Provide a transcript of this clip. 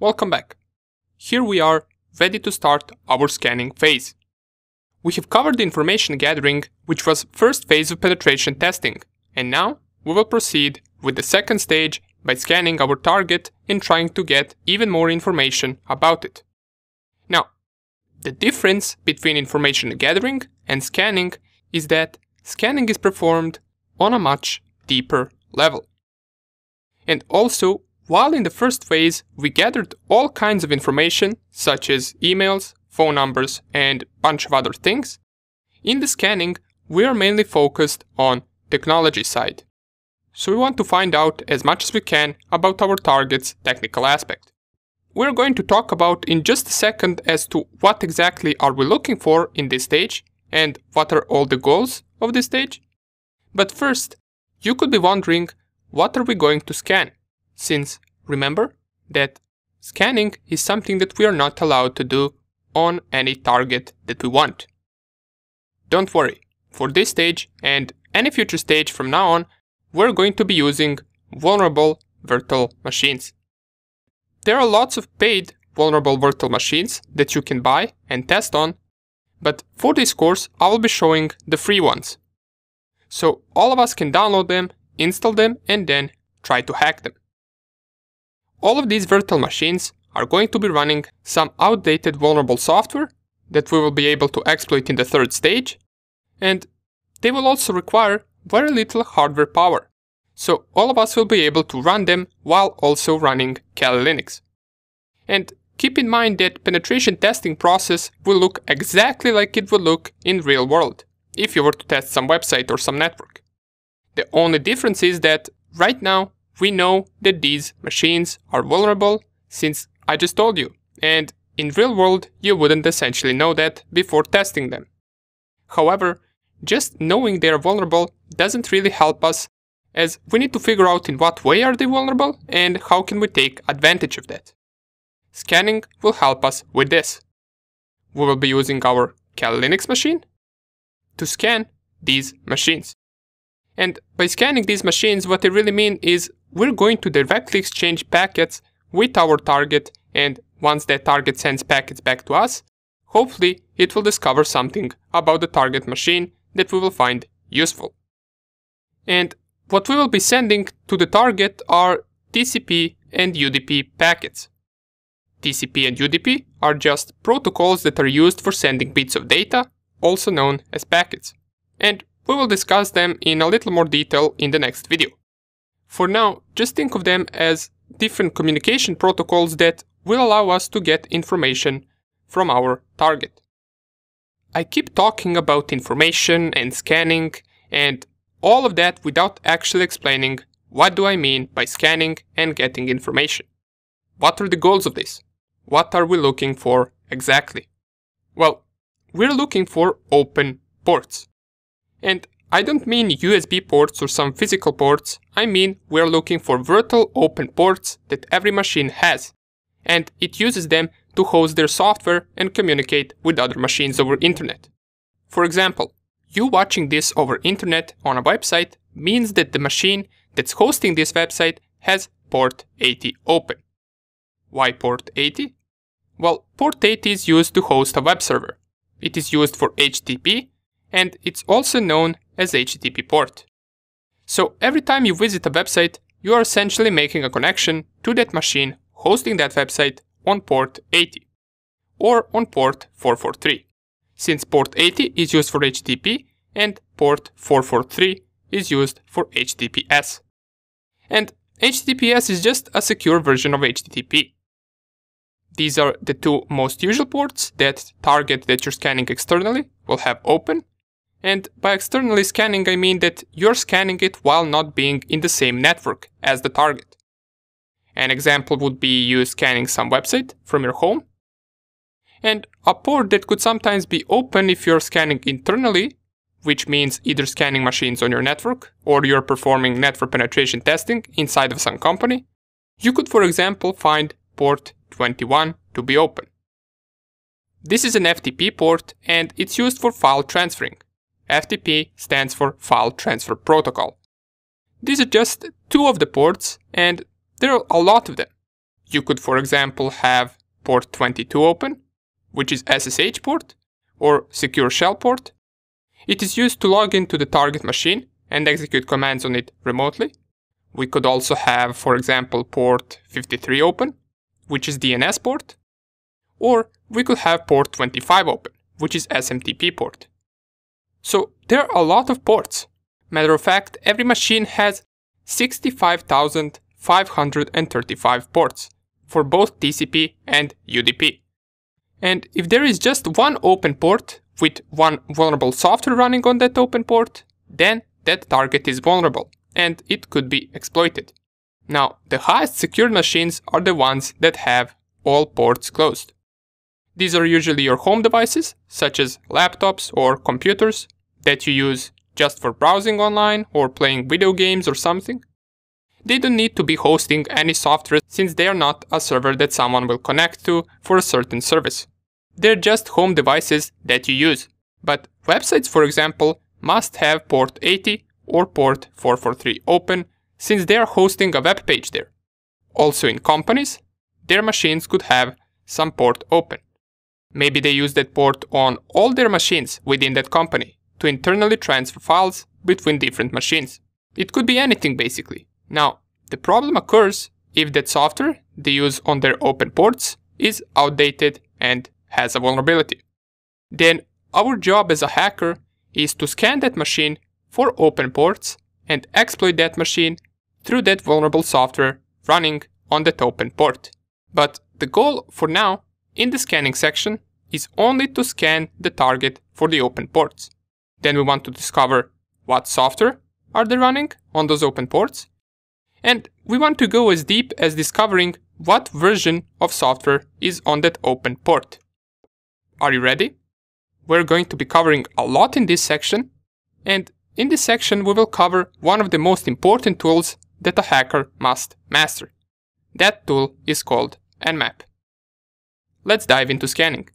Welcome back. Here we are, ready to start our scanning phase. We have covered the information gathering, which was first phase of penetration testing, and now we will proceed with the second stage by scanning our target and trying to get even more information about it. Now, the difference between information gathering and scanning is that scanning is performed on a much deeper level. And also, while in the first phase, we gathered all kinds of information, such as emails, phone numbers, and bunch of other things, in the scanning, we are mainly focused on technology side. So we want to find out as much as we can about our target's technical aspect. We're going to talk about in just a second as to what exactly are we looking for in this stage and what are all the goals of this stage. But first, you could be wondering, what are we going to scan? since remember that scanning is something that we are not allowed to do on any target that we want. Don't worry, for this stage and any future stage from now on, we're going to be using vulnerable virtual machines. There are lots of paid vulnerable virtual machines that you can buy and test on, but for this course I will be showing the free ones. So all of us can download them, install them and then try to hack them. All of these virtual machines are going to be running some outdated vulnerable software that we will be able to exploit in the third stage, and they will also require very little hardware power, so all of us will be able to run them while also running Kali Linux. And keep in mind that penetration testing process will look exactly like it would look in real world, if you were to test some website or some network. The only difference is that right now we know that these machines are vulnerable since I just told you, and in real world you wouldn't essentially know that before testing them. However, just knowing they are vulnerable doesn't really help us as we need to figure out in what way are they vulnerable and how can we take advantage of that. Scanning will help us with this. We will be using our Kali Linux machine to scan these machines. And by scanning these machines, what I really mean is we're going to directly exchange packets with our target and once that target sends packets back to us, hopefully it will discover something about the target machine that we will find useful. And what we will be sending to the target are TCP and UDP packets. TCP and UDP are just protocols that are used for sending bits of data, also known as packets. And we will discuss them in a little more detail in the next video. For now, just think of them as different communication protocols that will allow us to get information from our target. I keep talking about information and scanning and all of that without actually explaining what do I mean by scanning and getting information. What are the goals of this? What are we looking for exactly? Well, we're looking for open ports. And I don't mean USB ports or some physical ports, I mean we're looking for virtual open ports that every machine has, and it uses them to host their software and communicate with other machines over internet. For example, you watching this over internet on a website means that the machine that's hosting this website has port 80 open. Why port 80? Well, port 80 is used to host a web server. It is used for HTTP and it's also known as HTTP port. So every time you visit a website, you are essentially making a connection to that machine hosting that website on port 80 or on port 443. Since port 80 is used for HTTP and port 443 is used for HTTPS. And HTTPS is just a secure version of HTTP. These are the two most usual ports that target that you're scanning externally will have open and by externally scanning, I mean that you're scanning it while not being in the same network as the target. An example would be you scanning some website from your home. And a port that could sometimes be open if you're scanning internally, which means either scanning machines on your network or you're performing network penetration testing inside of some company, you could, for example, find port 21 to be open. This is an FTP port and it's used for file transferring. FTP stands for File Transfer Protocol. These are just two of the ports, and there are a lot of them. You could, for example, have port 22 open, which is SSH port, or secure shell port. It is used to log into the target machine and execute commands on it remotely. We could also have, for example, port 53 open, which is DNS port, or we could have port 25 open, which is SMTP port. So there are a lot of ports. Matter of fact, every machine has 65,535 ports for both TCP and UDP. And if there is just one open port with one vulnerable software running on that open port, then that target is vulnerable and it could be exploited. Now, the highest secured machines are the ones that have all ports closed. These are usually your home devices, such as laptops or computers, that you use just for browsing online or playing video games or something. They don't need to be hosting any software since they are not a server that someone will connect to for a certain service. They're just home devices that you use. But websites, for example, must have port 80 or port 443 open since they are hosting a web page there. Also in companies, their machines could have some port open. Maybe they use that port on all their machines within that company to internally transfer files between different machines. It could be anything basically. Now, the problem occurs if that software they use on their open ports is outdated and has a vulnerability. Then our job as a hacker is to scan that machine for open ports and exploit that machine through that vulnerable software running on that open port. But the goal for now in the scanning section is only to scan the target for the open ports. Then we want to discover what software are they running on those open ports. And we want to go as deep as discovering what version of software is on that open port. Are you ready? We're going to be covering a lot in this section. And in this section, we will cover one of the most important tools that a hacker must master. That tool is called Nmap. Let's dive into scanning.